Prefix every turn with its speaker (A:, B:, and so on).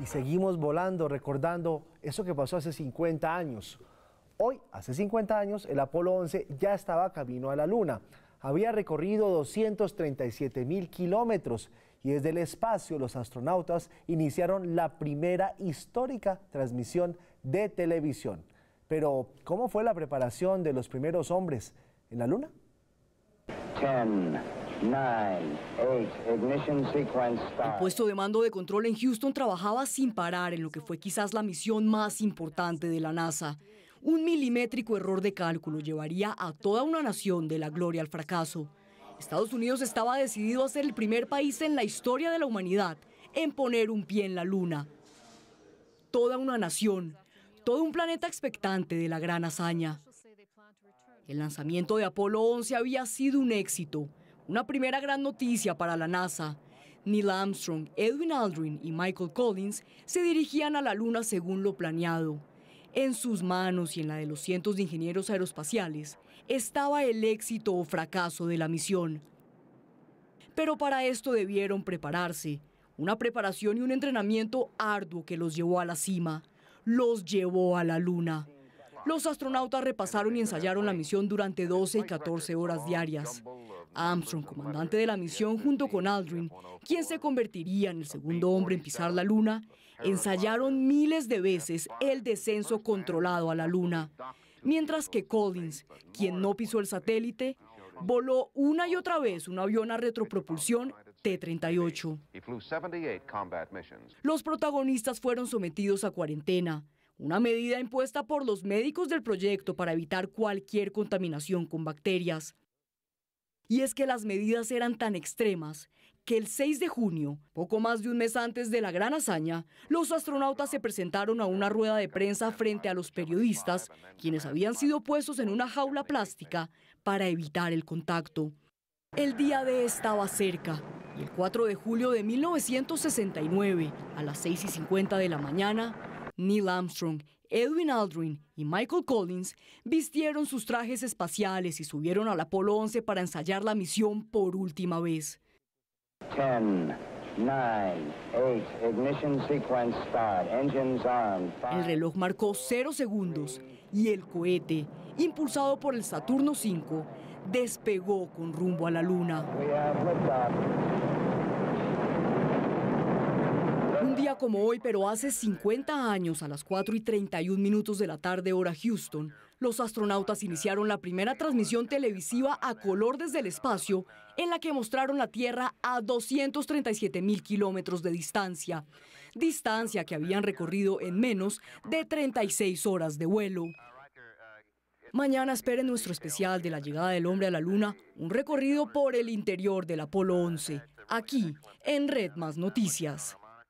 A: Y seguimos volando, recordando eso que pasó hace 50 años. Hoy, hace 50 años, el Apolo 11 ya estaba camino a la Luna. Había recorrido 237 mil kilómetros y desde el espacio los astronautas iniciaron la primera histórica transmisión de televisión. Pero, ¿cómo fue la preparación de los primeros hombres en la Luna?
B: El puesto de mando de control en Houston trabajaba sin parar en lo que fue quizás la misión más importante de la NASA. Un milimétrico error de cálculo llevaría a toda una nación de la gloria al fracaso. Estados Unidos estaba decidido a ser el primer país en la historia de la humanidad en poner un pie en la luna. Toda una nación, todo un planeta expectante de la gran hazaña. El lanzamiento de Apolo 11 había sido un éxito, una primera gran noticia para la NASA. Neil Armstrong, Edwin Aldrin y Michael Collins se dirigían a la Luna según lo planeado. En sus manos y en la de los cientos de ingenieros aeroespaciales estaba el éxito o fracaso de la misión. Pero para esto debieron prepararse, una preparación y un entrenamiento arduo que los llevó a la cima, los llevó a la luna. Los astronautas repasaron y ensayaron la misión durante 12 y 14 horas diarias. Armstrong, comandante de la misión junto con Aldrin, quien se convertiría en el segundo hombre en pisar la Luna, ensayaron miles de veces el descenso controlado a la Luna, mientras que Collins, quien no pisó el satélite, voló una y otra vez un avión a retropropulsión T-38. Los protagonistas fueron sometidos a cuarentena, una medida impuesta por los médicos del proyecto para evitar cualquier contaminación con bacterias. Y es que las medidas eran tan extremas que el 6 de junio, poco más de un mes antes de la gran hazaña, los astronautas se presentaron a una rueda de prensa frente a los periodistas, quienes habían sido puestos en una jaula plástica para evitar el contacto. El día de estaba cerca y el 4 de julio de 1969, a las 6 y 50 de la mañana, Neil Armstrong Edwin Aldrin y Michael Collins vistieron sus trajes espaciales y subieron al Apolo 11 para ensayar la misión por última vez. el reloj marcó 0 segundos y el cohete, impulsado por el Saturno 5, despegó con rumbo a la Luna. como hoy, pero hace 50 años, a las 4 y 31 minutos de la tarde hora Houston, los astronautas iniciaron la primera transmisión televisiva a color desde el espacio, en la que mostraron la Tierra a 237 mil kilómetros de distancia, distancia que habían recorrido en menos de 36 horas de vuelo. Mañana esperen nuestro especial de la llegada del hombre a la luna, un recorrido por el interior del Apolo 11, aquí en Red Más Noticias.